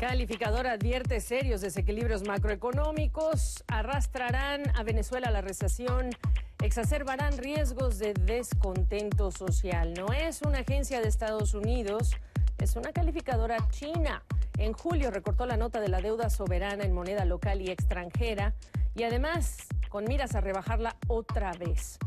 Calificador advierte serios desequilibrios macroeconómicos, arrastrarán a Venezuela la recesión, exacerbarán riesgos de descontento social. No es una agencia de Estados Unidos, es una calificadora china. En julio recortó la nota de la deuda soberana en moneda local y extranjera y además con miras a rebajarla otra vez.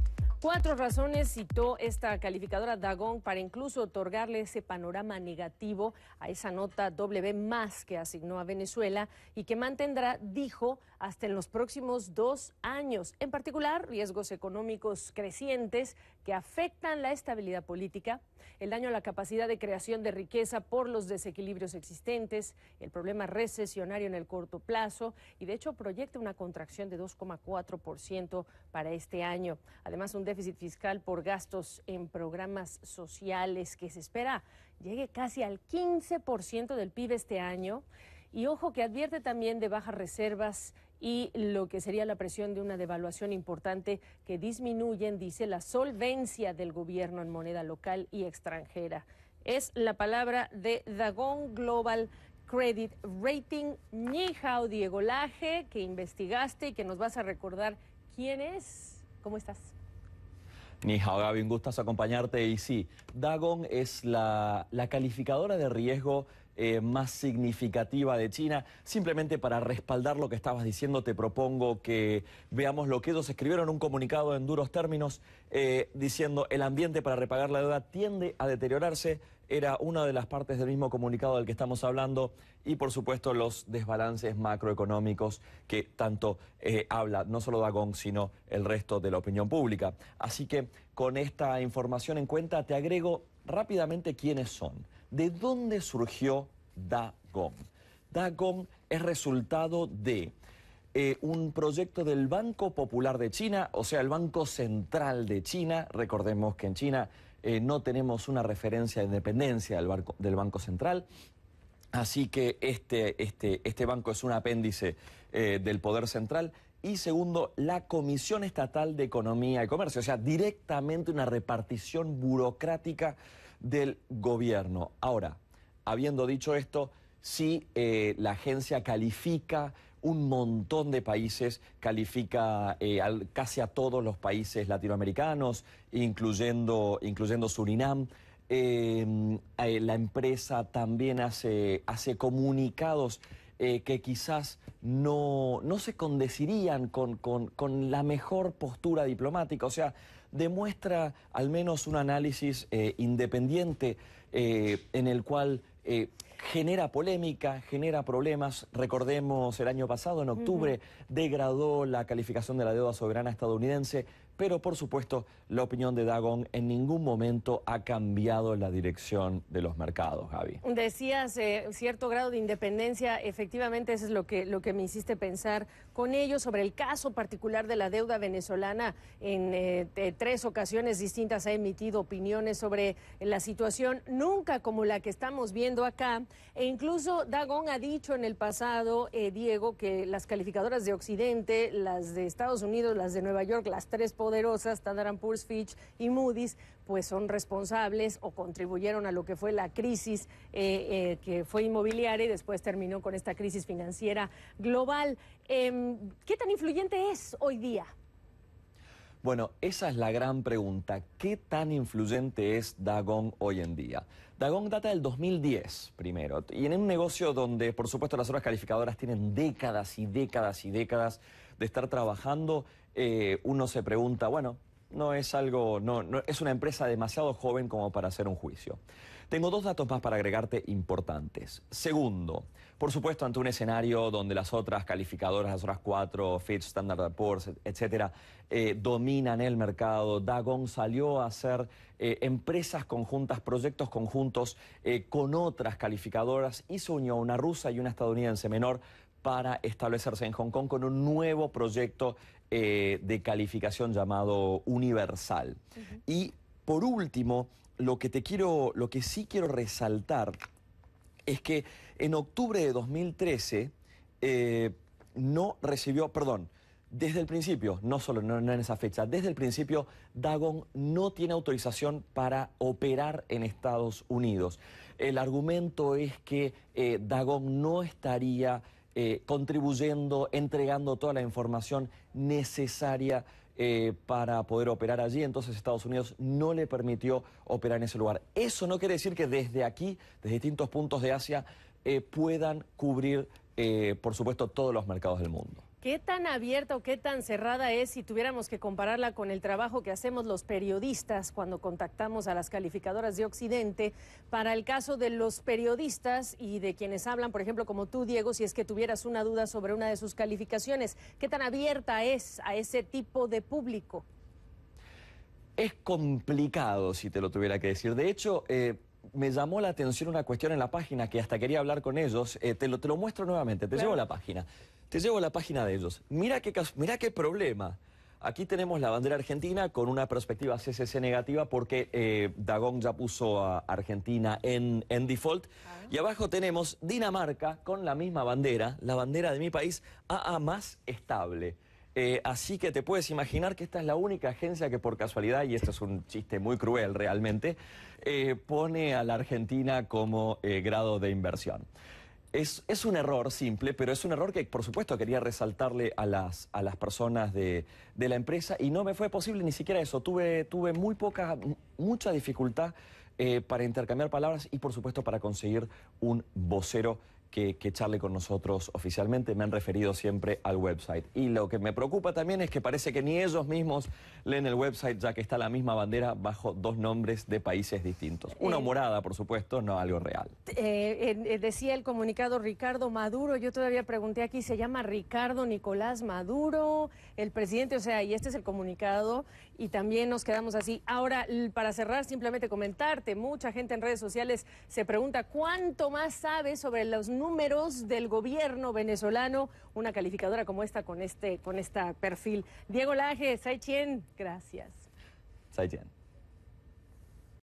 Cuatro razones citó esta calificadora Dagón para incluso otorgarle ese panorama negativo a esa nota W más que asignó a Venezuela y que mantendrá, dijo, hasta en los próximos dos años. En particular, riesgos económicos crecientes que afectan la estabilidad política, el daño a la capacidad de creación de riqueza por los desequilibrios existentes, el problema recesionario en el corto plazo y, de hecho, proyecta una contracción de 2,4% para este año. Además, un déficit fiscal por gastos en programas sociales que se espera llegue casi al 15% del PIB este año. Y ojo que advierte también de bajas reservas y lo que sería la presión de una devaluación importante que disminuyen, dice, la solvencia del gobierno en moneda local y extranjera. Es la palabra de Dagon Global Credit Rating. Nijao Diego Laje, que investigaste y que nos vas a recordar quién es. ¿Cómo estás? Ni Gaby, un acompañarte. Y sí, Dagon es la, calificadora de riesgo eh, más significativa de China. Simplemente para respaldar lo que estabas diciendo, te propongo que veamos lo que ellos escribieron, en un comunicado en duros términos, eh, diciendo el ambiente para repagar la deuda tiende a deteriorarse era una de las partes del mismo comunicado del que estamos hablando y por supuesto los desbalances macroeconómicos que tanto eh, habla no solo Dagong sino el resto de la opinión pública. Así que con esta información en cuenta te agrego rápidamente quiénes son, de dónde surgió Dagong? Dagong es resultado de eh, un proyecto del Banco Popular de China, o sea, el Banco Central de China. Recordemos que en China eh, no tenemos una referencia de independencia del, Banco Central. Así que este, este, este banco es un apéndice eh, del Poder Central. Y segundo, la Comisión Estatal de Economía y Comercio, o sea, directamente una repartición burocrática del gobierno. Ahora, habiendo dicho esto, si eh, la agencia califica un montón de países, califica eh, casi a todos los países latinoamericanos, incluyendo, incluyendo Surinam. Eh, eh, la empresa también hace, hace comunicados que quizás no, se condecirían con, con la mejor postura diplomática. O sea, demuestra al menos un análisis independiente en el cual eh, genera polémica, genera problemas. Recordemos el año pasado, en octubre, degradó la calificación de la deuda soberana estadounidense pero por supuesto, la opinión de Dagon en ningún momento ha cambiado la dirección de los mercados, Javi. Decías eh, cierto grado de independencia, efectivamente eso es lo que, lo que me hiciste pensar con ellos sobre el caso particular de la deuda venezolana. En eh, tres ocasiones distintas ha emitido opiniones sobre la situación, nunca como la que estamos viendo acá. E incluso Dagon ha dicho en el pasado, eh, Diego, que las calificadoras de Occidente, las de Estados Unidos, las de Nueva York, las tres poderosas, Standard Poor's, Fitch y Moody's, pues son responsables o contribuyeron a lo que fue la crisis eh, eh, que fue inmobiliaria y después terminó con esta crisis financiera global. Em, ¿Qué tan influyente es hoy día bueno, esa es la gran pregunta. ¿Qué tan influyente es Dagong hoy en día? Dagong data del 2010, primero, y en un negocio donde, por supuesto, las horas calificadoras tienen décadas y décadas y décadas de estar trabajando, eh, uno se pregunta, bueno, no es algo, no, es una empresa demasiado joven como para hacer un juicio. Tengo dos datos más para agregarte importantes. Segundo, por supuesto, ante un escenario donde las otras calificadoras, las otras cuatro, Fitch, Standard Poor's, etcétera, eh, dominan el mercado, Dagon salió a hacer eh, empresas conjuntas, proyectos conjuntos eh, con otras calificadoras, hizo unió una rusa y una estadounidense menor para establecerse en Hong Kong con un nuevo proyecto de calificación llamado Universal. Y por último, lo que te quiero, lo que sí quiero resaltar es que en octubre de 2013 eh, no recibió, perdón, desde el principio, no solo no, en esa fecha, desde el principio Dagon no tiene autorización para operar en Estados Unidos. El argumento es que eh, Dagon no estaría eh, contribuyendo, entregando toda la información necesaria eh, para poder operar allí, entonces Estados Unidos no le permitió operar en ese lugar. Eso no quiere decir que desde aquí, desde distintos puntos de Asia, eh, puedan cubrir, eh, por supuesto, todos los mercados del mundo. ¿Qué tan abierta o qué tan cerrada es si tuviéramos que compararla con el trabajo que hacemos los periodistas cuando contactamos a las calificadoras de Occidente? Para el caso de los periodistas y de quienes hablan, por ejemplo, como tú, Diego, si es que tuvieras una duda sobre una de sus calificaciones, ¿qué tan abierta es a ese tipo de público? Es complicado, si te lo tuviera que decir. De hecho, eh, me llamó la atención una cuestión en la página que hasta quería hablar con ellos. Eh, te, lo, muestro nuevamente, te llevo la página. Te llevo a la página de ellos. Mira qué, mira qué problema. Aquí tenemos la bandera argentina con una perspectiva CCC negativa porque eh, Dagón ya puso a Argentina en, default. Ah. Y abajo tenemos Dinamarca con la misma bandera, la bandera de mi país, AA más estable. Eh, así que te puedes imaginar que esta es la única agencia que por casualidad, y esto es un chiste muy cruel realmente, eh, pone a la Argentina como grado de inversión. Es, un error simple, pero es un error que por supuesto quería resaltarle a las, a las personas de, la empresa y no me fue posible ni siquiera eso. Tuve, tuve muy poca, mucha dificultad eh, para intercambiar palabras y por supuesto para conseguir un vocero que, charle con nosotros oficialmente. Me han referido siempre al website. Y lo que me preocupa también es que parece que ni ellos mismos leen el website, ya que está la misma bandera bajo dos nombres de países distintos. Una eh, morada, por supuesto, no algo real. Eh, eh, decía el comunicado Ricardo Maduro. Yo todavía pregunté aquí, ¿se llama Ricardo Nicolás Maduro? El presidente, o sea, y este es el comunicado. Y también nos quedamos así. Ahora, para cerrar, simplemente comentarte, mucha gente en redes sociales se pregunta cuánto más sabe sobre los números del gobierno venezolano, una calificadora como esta con este, con esta perfil. Diego Laje, Sai gracias. Sai